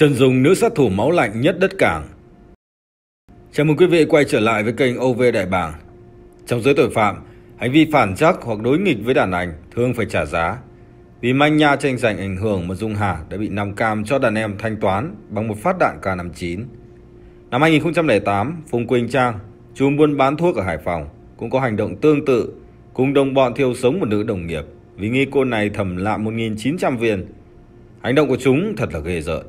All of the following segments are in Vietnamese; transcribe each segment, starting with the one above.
Trần Dung nữ sát thủ máu lạnh nhất đất cảng Chào mừng quý vị quay trở lại với kênh OV Đại Bàng Trong giới tội phạm, hành vi phản chắc hoặc đối nghịch với đàn anh thường phải trả giá Vì manh nha tranh giành ảnh hưởng mà Dung Hà đã bị Nam Cam cho đàn em thanh toán bằng một phát đạn K-59 Năm 2008, Phùng Quỳnh Trang, chùm buôn bán thuốc ở Hải Phòng cũng có hành động tương tự cùng đồng bọn thiêu sống một nữ đồng nghiệp vì nghi cô này thầm lạm 1.900 viên Hành động của chúng thật là ghê rợn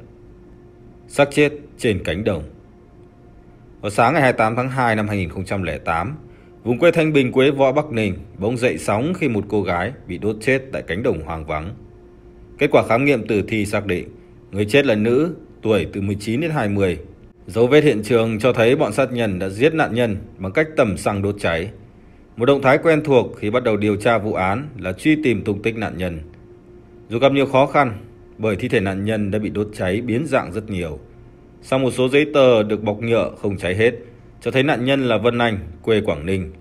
Xác chết trên cánh đồng Vào sáng ngày 28 tháng 2 năm 2008, vùng quê Thanh Bình Quế Võ Bắc Ninh bỗng dậy sóng khi một cô gái bị đốt chết tại cánh đồng hoang vắng. Kết quả khám nghiệm tử thi xác định người chết là nữ, tuổi từ 19 đến 20. Dấu vết hiện trường cho thấy bọn sát nhân đã giết nạn nhân bằng cách tẩm xăng đốt cháy. Một động thái quen thuộc khi bắt đầu điều tra vụ án là truy tìm tung tích nạn nhân. Dù gặp nhiều khó khăn, bởi thi thể nạn nhân đã bị đốt cháy biến dạng rất nhiều. Sau một số giấy tờ được bọc nhựa không cháy hết, cho thấy nạn nhân là Vân Anh, quê Quảng Ninh.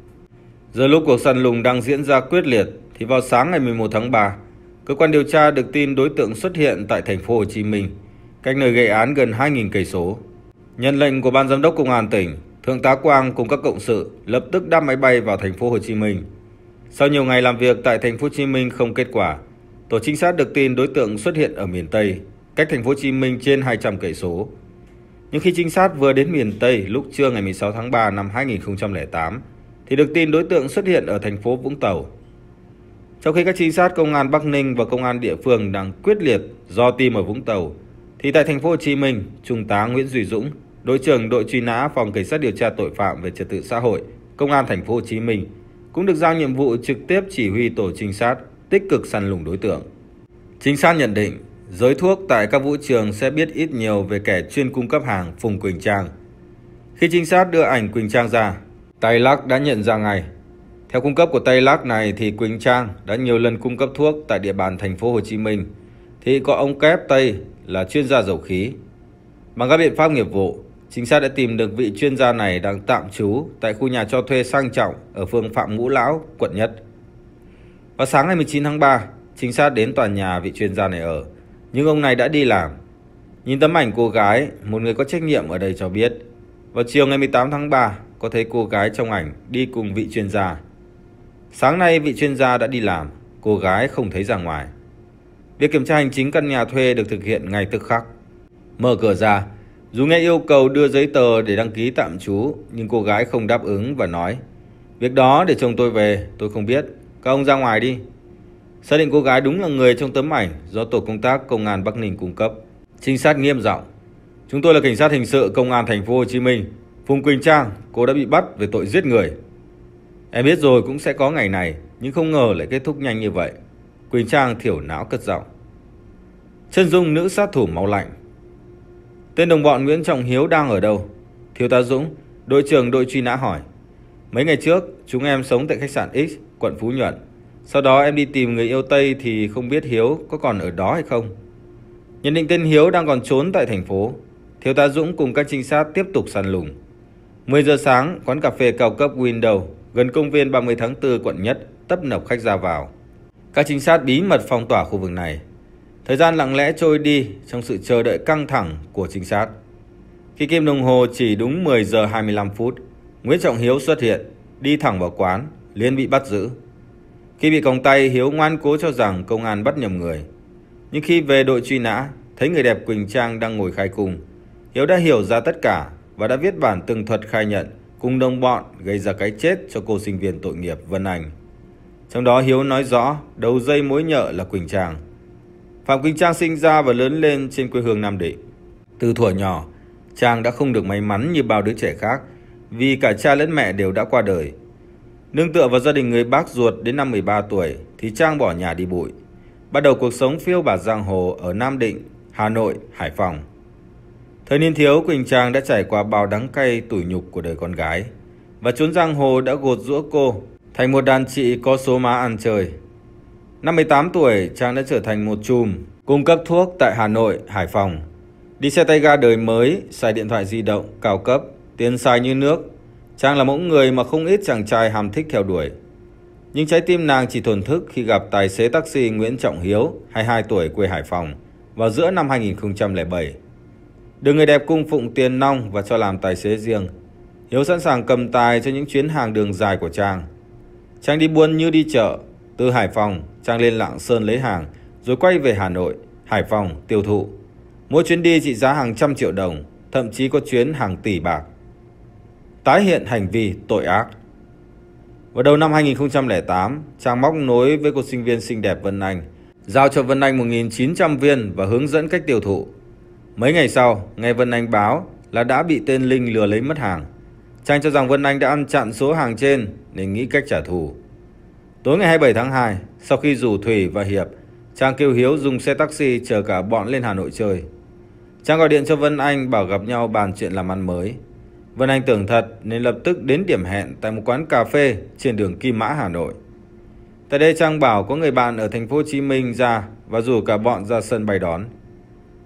Giờ lúc cuộc săn lùng đang diễn ra quyết liệt thì vào sáng ngày 11 tháng 3, cơ quan điều tra được tin đối tượng xuất hiện tại thành phố Hồ Chí Minh, cách nơi gây án gần 2.000 cây số. Nhân lệnh của ban giám đốc công an tỉnh, Thượng tá Quang cùng các cộng sự lập tức đáp máy bay vào thành phố Hồ Chí Minh. Sau nhiều ngày làm việc tại thành phố Hồ Chí Minh không kết quả, tổ trinh sát được tin đối tượng xuất hiện ở miền Tây, cách thành phố Hồ Chí Minh trên 200 cây số. Nhưng khi trinh sát vừa đến miền Tây lúc trưa ngày 16 tháng 3 năm 2008 thì được tin đối tượng xuất hiện ở thành phố Vũng Tàu. Trong khi các trinh sát công an Bắc Ninh và công an địa phương đang quyết liệt do tìm ở Vũng Tàu thì tại thành phố Hồ Chí Minh, trung tá Nguyễn Duy Dũng, đội trưởng đội truy nã phòng cảnh sát điều tra tội phạm về trật tự xã hội, công an thành phố Hồ Chí Minh cũng được giao nhiệm vụ trực tiếp chỉ huy tổ trinh sát tích cực săn lùng đối tượng. Chính xác nhận định, giới thuốc tại các vũ trường sẽ biết ít nhiều về kẻ chuyên cung cấp hàng Phùng Quỳnh Trang. Khi trinh sát đưa ảnh Quỳnh Trang ra, Tay Lắc đã nhận ra ngay. Theo cung cấp của Tay Lắc này thì Quỳnh Trang đã nhiều lần cung cấp thuốc tại địa bàn thành phố Hồ Chí Minh. Thì có ông Kép Tây là chuyên gia dầu khí. Bằng các biện pháp nghiệp vụ, trinh sát đã tìm được vị chuyên gia này đang tạm trú tại khu nhà cho thuê sang trọng ở phường Phạm Ngũ Lão, quận Nhất. Vào sáng ngày 19 tháng 3, trinh sát đến tòa nhà vị chuyên gia này ở, nhưng ông này đã đi làm. Nhìn tấm ảnh cô gái, một người có trách nhiệm ở đây cho biết, vào chiều ngày 18 tháng 3, có thấy cô gái trong ảnh đi cùng vị chuyên gia. Sáng nay vị chuyên gia đã đi làm, cô gái không thấy ra ngoài. Việc kiểm tra hành chính căn nhà thuê được thực hiện ngay tức khắc. Mở cửa ra, dù nghe yêu cầu đưa giấy tờ để đăng ký tạm trú, nhưng cô gái không đáp ứng và nói Việc đó để chồng tôi về, tôi không biết. Các ông ra ngoài đi. Xác định cô gái đúng là người trong tấm ảnh do tổ công tác công an Bắc Ninh cung cấp. Trinh sát nghiêm giọng. Chúng tôi là cảnh sát hình sự công an thành phố Hồ Chí Minh. Phùng Quỳnh Trang, cô đã bị bắt về tội giết người. Em biết rồi cũng sẽ có ngày này, nhưng không ngờ lại kết thúc nhanh như vậy. Quỳnh Trang thiểu não cất giọng. Chân dung nữ sát thủ máu lạnh. Tên đồng bọn Nguyễn Trọng Hiếu đang ở đâu? Thiếu tá Dũng, đội trưởng đội truy nã hỏi. Mấy ngày trước, chúng em sống tại khách sạn X quận Phú Nhuận. Sau đó em đi tìm người yêu Tây thì không biết Hiếu có còn ở đó hay không. Nhận định tên Hiếu đang còn trốn tại thành phố, thiếu tá Dũng cùng các trinh sát tiếp tục săn lùng. 10 giờ sáng, quán cà phê cao cấp Window gần công viên 30 tháng 4 quận Nhất tấp nập khách ra vào. Các trinh sát bí mật phong tỏa khu vực này. Thời gian lặng lẽ trôi đi trong sự chờ đợi căng thẳng của trinh sát. Khi kim đồng hồ chỉ đúng 10 giờ 25 phút, Nguyễn Trọng Hiếu xuất hiện, đi thẳng vào quán, Liên bị bắt giữ. Khi bị còng tay, Hiếu ngoan cố cho rằng công an bắt nhầm người. Nhưng khi về đội truy nã, thấy người đẹp Quỳnh Trang đang ngồi khai cùng Hiếu đã hiểu ra tất cả và đã viết bản tường thuật khai nhận cùng đồng bọn gây ra cái chết cho cô sinh viên tội nghiệp Vân Anh. Trong đó Hiếu nói rõ đầu dây mối nhợ là Quỳnh Trang. Phạm Quỳnh Trang sinh ra và lớn lên trên quê hương Nam Định. Từ thuở nhỏ, Trang đã không được may mắn như bao đứa trẻ khác vì cả cha lẫn mẹ đều đã qua đời. Nương tựa vào gia đình người bác ruột đến năm 13 tuổi thì Trang bỏ nhà đi bụi. Bắt đầu cuộc sống phiêu bạt giang hồ ở Nam Định, Hà Nội, Hải Phòng. Thời niên thiếu Quỳnh Trang đã trải qua bao đắng cay tủi nhục của đời con gái. Và chốn giang hồ đã gột rũa cô thành một đàn chị có số má ăn chơi. Năm 18 tuổi, Trang đã trở thành một chùm cung cấp thuốc tại Hà Nội, Hải Phòng. Đi xe tay ga đời mới, xài điện thoại di động, cao cấp, tiền xài như nước, Chàng là mẫu người mà không ít chàng trai ham thích theo đuổi. Nhưng trái tim nàng chỉ thổn thức khi gặp tài xế taxi Nguyễn Trọng Hiếu, 22 tuổi quê Hải Phòng, vào giữa năm 2007. Được người đẹp cung phụng tiền nong và cho làm tài xế riêng. Hiếu sẵn sàng cầm tài cho những chuyến hàng đường dài của chàng. Chàng đi buôn như đi chợ, từ Hải Phòng, chàng lên Lạng Sơn lấy hàng, rồi quay về Hà Nội, Hải Phòng tiêu thụ. Mỗi chuyến đi trị giá hàng trăm triệu đồng, thậm chí có chuyến hàng tỷ bạc tái hiện hành vi tội ác. Vào đầu năm 2008, Trang móc nối với cô sinh viên xinh đẹp Vân Anh, giao cho Vân Anh 1.900 viên và hướng dẫn cách tiêu thụ. Mấy ngày sau, nghe Vân Anh báo là đã bị tên Linh lừa lấy mất hàng. Trang cho rằng Vân Anh đã ăn chặn số hàng trên nên nghĩ cách trả thù. Tối ngày 27 tháng 2, sau khi rủ Thủy và Hiệp, Trang kêu Hiếu dùng xe taxi chở cả bọn lên Hà Nội chơi. Trang gọi điện cho Vân Anh bảo gặp nhau bàn chuyện làm ăn mới. Vân Anh tưởng thật nên lập tức đến điểm hẹn tại một quán cà phê trên đường Kim Mã Hà Nội. Tại đây Trang bảo có người bạn ở thành phố Hồ Chí Minh ra và rủ cả bọn ra sân bay đón.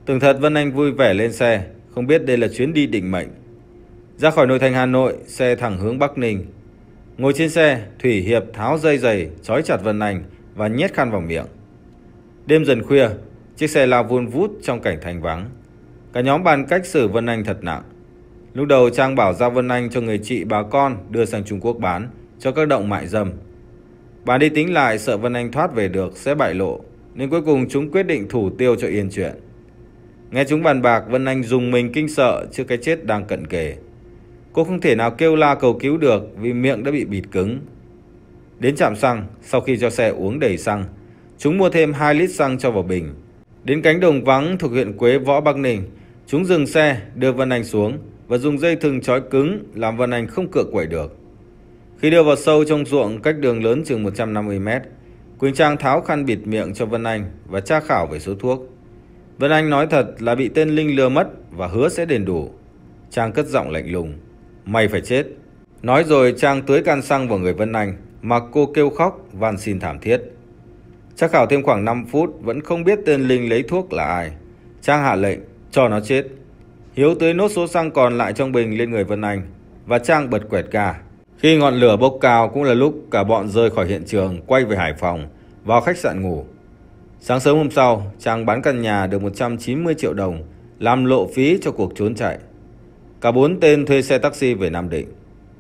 Tưởng thật Vân Anh vui vẻ lên xe, không biết đây là chuyến đi định mệnh. Ra khỏi nội thành Hà Nội, xe thẳng hướng Bắc Ninh. Ngồi trên xe, Thủy Hiệp tháo dây giày, trói chặt Vân Anh và nhét khăn vào miệng. Đêm dần khuya, chiếc xe lao vun vút trong cảnh thành vắng. Cả nhóm bàn cách xử Vân Anh thật nặng. Lúc đầu Trang bảo giao Vân Anh cho người chị bà con đưa sang Trung Quốc bán cho các động mại dâm. Bà đi tính lại sợ Vân Anh thoát về được sẽ bại lộ, nên cuối cùng chúng quyết định thủ tiêu cho yên chuyện. Nghe chúng bàn bạc, Vân Anh dùng mình kinh sợ trước cái chết đang cận kề. Cô không thể nào kêu la cầu cứu được vì miệng đã bị bịt cứng. Đến trạm xăng, sau khi cho xe uống đầy xăng, chúng mua thêm 2 lít xăng cho vào bình. Đến cánh đồng vắng thuộc huyện Quế Võ Bắc Ninh, chúng dừng xe đưa Vân Anh xuống và dùng dây thừng trói cứng làm Vân Anh không cựa quẩy được. Khi đưa vào sâu trong ruộng cách đường lớn chừng 150 mét, Quỳnh Trang tháo khăn bịt miệng cho Vân Anh và tra khảo về số thuốc. Vân Anh nói thật là bị tên Linh lừa mất và hứa sẽ đền đủ. Trang cất giọng lạnh lùng. Mày phải chết. Nói rồi Trang tưới can xăng vào người Vân Anh mà cô kêu khóc van xin thảm thiết. Tra khảo thêm khoảng 5 phút vẫn không biết tên Linh lấy thuốc là ai. Trang hạ lệnh cho nó chết. Hiếu tưới nốt số xăng còn lại trong bình lên người Vân Anh và Trang bật quẹt ga. Khi ngọn lửa bốc cao cũng là lúc cả bọn rơi khỏi hiện trường quay về Hải Phòng vào khách sạn ngủ. Sáng sớm hôm sau, Trang bán căn nhà được 190 triệu đồng làm lộ phí cho cuộc trốn chạy. Cả bốn tên thuê xe taxi về Nam Định.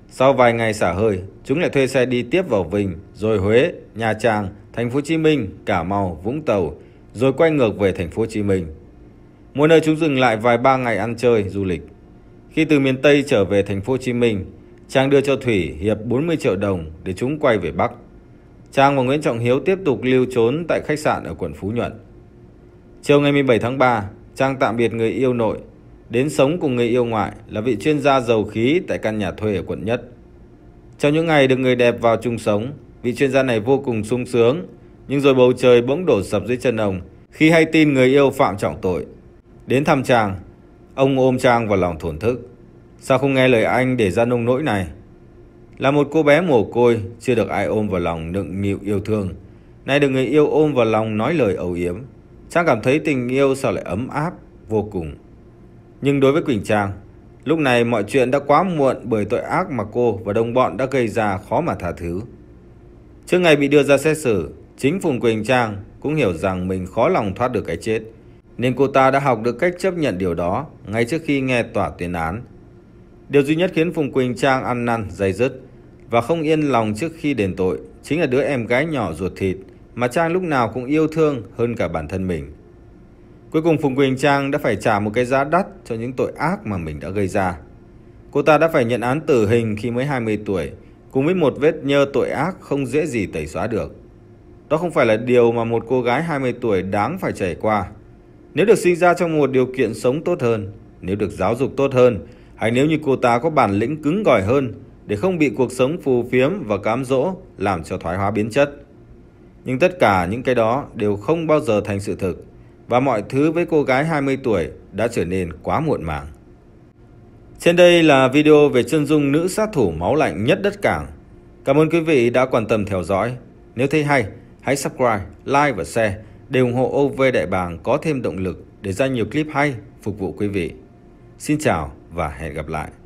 Sau vài ngày xả hơi, chúng lại thuê xe đi tiếp vào Vinh, rồi Huế, Nha Trang, Thành phố Hồ Chí Minh, Cà Mau, Vũng Tàu, rồi quay ngược về Thành phố Hồ Chí Minh. Mỗi nơi chúng dừng lại vài ba ngày ăn chơi, du lịch. Khi từ miền Tây trở về thành phố Hồ Chí Minh, Trang đưa cho Thủy hiệp 40 triệu đồng để chúng quay về Bắc. Trang và Nguyễn Trọng Hiếu tiếp tục lưu trốn tại khách sạn ở quận Phú Nhuận. Chiều ngày 17 tháng 3, Trang tạm biệt người yêu nội, đến sống cùng người yêu ngoại là vị chuyên gia dầu khí tại căn nhà thuê ở quận Nhất. Trong những ngày được người đẹp vào chung sống, vị chuyên gia này vô cùng sung sướng, nhưng rồi bầu trời bỗng đổ sập dưới chân ông khi hay tin người yêu phạm trọng tội Đến thăm Trang Ông ôm Trang vào lòng thổn thức Sao không nghe lời anh để ra nông nỗi này Là một cô bé mồ côi Chưa được ai ôm vào lòng nựng nịu yêu thương Nay được người yêu ôm vào lòng nói lời âu yếm Trang cảm thấy tình yêu sao lại ấm áp Vô cùng Nhưng đối với Quỳnh Trang Lúc này mọi chuyện đã quá muộn bởi tội ác mà cô và đồng bọn đã gây ra khó mà tha thứ. Trước ngày bị đưa ra xét xử, chính Phùng Quỳnh Trang cũng hiểu rằng mình khó lòng thoát được cái chết nên cô ta đã học được cách chấp nhận điều đó ngay trước khi nghe tòa tuyên án. Điều duy nhất khiến Phùng Quỳnh Trang ăn năn, dày dứt và không yên lòng trước khi đền tội chính là đứa em gái nhỏ ruột thịt mà Trang lúc nào cũng yêu thương hơn cả bản thân mình. Cuối cùng Phùng Quỳnh Trang đã phải trả một cái giá đắt cho những tội ác mà mình đã gây ra. Cô ta đã phải nhận án tử hình khi mới 20 tuổi, cùng với một vết nhơ tội ác không dễ gì tẩy xóa được. Đó không phải là điều mà một cô gái 20 tuổi đáng phải trải qua, nếu được sinh ra trong một điều kiện sống tốt hơn, nếu được giáo dục tốt hơn, hay nếu như cô ta có bản lĩnh cứng gỏi hơn để không bị cuộc sống phù phiếm và cám dỗ làm cho thoái hóa biến chất. Nhưng tất cả những cái đó đều không bao giờ thành sự thực và mọi thứ với cô gái 20 tuổi đã trở nên quá muộn màng. Trên đây là video về chân dung nữ sát thủ máu lạnh nhất đất cảng. Cảm ơn quý vị đã quan tâm theo dõi. Nếu thấy hay, hãy subscribe, like và share để ủng hộ OV Đại Bàng có thêm động lực để ra nhiều clip hay phục vụ quý vị. Xin chào và hẹn gặp lại.